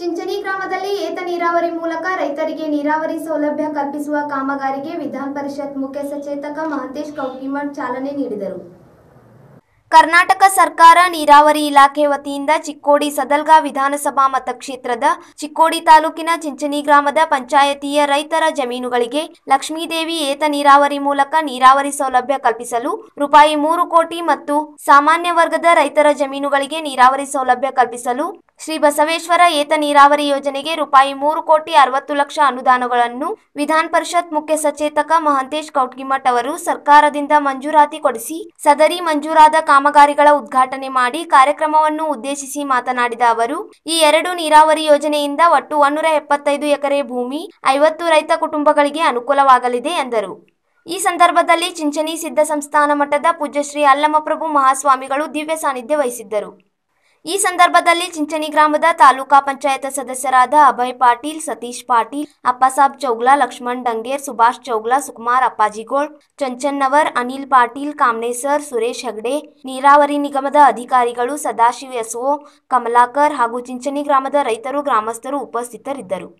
ಚಿಂಚನಿ ಗ್ರಾಮದಲ್ಲಿ ಏತ ನೀರಾವರಿ ಮೂಲಕ ರೈತರಿಗೆ ನೀರಾವರಿ ಸೌಲಭ್ಯ ಕಲ್ಪಿಸುವ ಕಾಮಗಾರಿಗೆ ವಿಧಾನ ಪರಿಷತ್ ಮುಖ್ಯ ಸಚೇತಕ ಮಹಂತೇಶ್ ಕೌಕಿಮಠ್ ಚಾಲನೆ ನೀಡಿದರು ಕರ್ನಾಟಕ ಸರ್ಕಾರ ನೀರಾವರಿ ಇಲಾಖೆ ವತಿಯಿಂದ ಚಿಕ್ಕೋಡಿ ಸದಲ್ಗಾ ವಿಧಾನಸಭಾ ಮತಕ್ಷೇತ್ರದ ಚಿಕ್ಕೋಡಿ ತಾಲೂಕಿನ ಚಿಂಚನಿ ಗ್ರಾಮದ ಪಂಚಾಯತಿಯ ರೈತರ ಜಮೀನುಗಳಿಗೆ ಲಕ್ಷ್ಮೀದೇವಿ ಏತ ನೀರಾವರಿ ಮೂಲಕ ನೀರಾವರಿ ಸೌಲಭ್ಯ ಕಲ್ಪಿಸಲು ರೂಪಾಯಿ ಮೂರು ಕೋಟಿ ಮತ್ತು ಸಾಮಾನ್ಯ ವರ್ಗದ ರೈತರ ಜಮೀನುಗಳಿಗೆ ನೀರಾವರಿ ಸೌಲಭ್ಯ ಕಲ್ಪಿಸಲು ಶ್ರೀ ಬಸವೇಶ್ವರ ಏತ ನೀರಾವರಿ ಯೋಜನೆಗೆ ರೂಪಾಯಿ ಮೂರು ಕೋಟಿ ಅರವತ್ತು ಲಕ್ಷ ಅನುದಾನಗಳನ್ನು ವಿಧಾನ ಪರಿಷತ್ ಮುಖ್ಯ ಸಚೇತಕ ಮಹಂತೇಶ್ ಕೌಟ್ಗಿಮಠ್ ಅವರು ಸರ್ಕಾರದಿಂದ ಮಂಜೂರಾತಿ ಕೊಡಿಸಿ ಸದರಿ ಮಂಜೂರಾದ ಕಾಮಗಾರಿಗಳ ಉದ್ಘಾಟನೆ ಮಾಡಿ ಕಾರ್ಯಕ್ರಮವನ್ನು ಉದ್ದೇಶಿಸಿ ಮಾತನಾಡಿದ ಅವರು ಈ ಎರಡು ನೀರಾವರಿ ಯೋಜನೆಯಿಂದ ಒಟ್ಟು ಒನ್ನೂರ ಎಪ್ಪತ್ತೈದು ಎಕರೆ ಭೂಮಿ ಐವತ್ತು ರೈತ ಕುಟುಂಬಗಳಿಗೆ ಅನುಕೂಲವಾಗಲಿದೆ ಎಂದರು ಈ ಸಂದರ್ಭದಲ್ಲಿ ಚಿಂಚನಿ ಸಿದ್ಧ ಸಂಸ್ಥಾನ ಮಠದ ಪೂಜ್ಯಶ್ರೀ ಅಲ್ಲಮಪ್ರಭು ಮಹಾಸ್ವಾಮಿಗಳು ದಿವ್ಯ ಸಾನ್ನಿಧ್ಯ ವಹಿಸಿದ್ದರು ಈ ಸಂದರ್ಭದಲ್ಲಿ ಚಿಂಚಣಿ ಗ್ರಾಮದ ತಾಲೂಕಾ ಪಂಚಾಯತ್ ಸದಸ್ಯರಾದ ಅಭಯ್ ಪಾಟೀಲ್ ಸತೀಶ್ ಪಾಟೀಲ್ ಅಪ್ಪಸಾಬ್ ಚೌಗ್ಲಾ ಲಕ್ಷ್ಮಣ್ ಡಂಗೇರ್ ಸುಭಾಷ್ ಚೌಗ್ಲಾ ಸುಕುಮಾರ್ ಅಪ್ಪಾಜಿಗೋಳ್ ಚಂಚನ್ನವರ್ ಅನಿಲ್ ಪಾಟೀಲ್ ಕಾಮನೇಸರ್ ಸುರೇಶ್ ಹೆಗ್ಡೆ ನೀರಾವರಿ ನಿಗಮದ ಅಧಿಕಾರಿಗಳು ಸದಾಶಿವ ಎಸ್ಒ ಕಮಲಾಕರ್ ಹಾಗೂ ಚಿಂಚಣಿ ಗ್ರಾಮದ ರೈತರು ಗ್ರಾಮಸ್ಥರು ಉಪಸ್ಥಿತರಿದ್ದರು